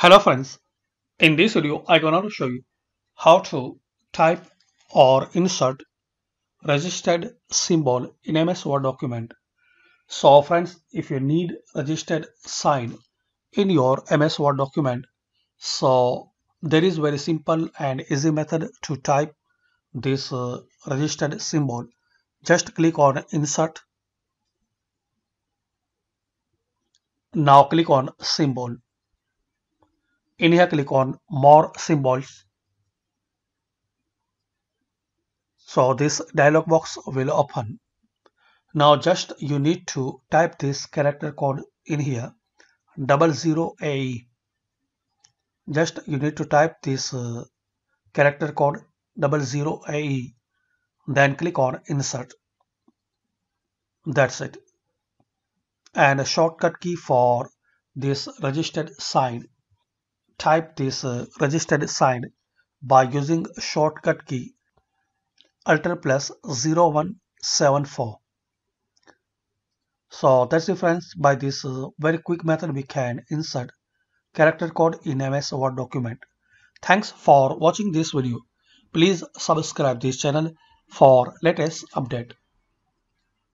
Hello friends, in this video I gonna show you how to type or insert registered symbol in MS Word document. So friends, if you need registered sign in your MS Word document, so there is very simple and easy method to type this uh, registered symbol. Just click on insert. Now click on symbol in here click on more symbols. So this dialog box will open. Now just you need to type this character code in here double zero a Just you need to type this uh, character code double zero a Then click on insert. That's it. And a shortcut key for this registered sign type this uh, registered sign by using shortcut key Alt plus 0174 so that's the difference by this uh, very quick method we can insert character code in ms word document thanks for watching this video please subscribe this channel for latest update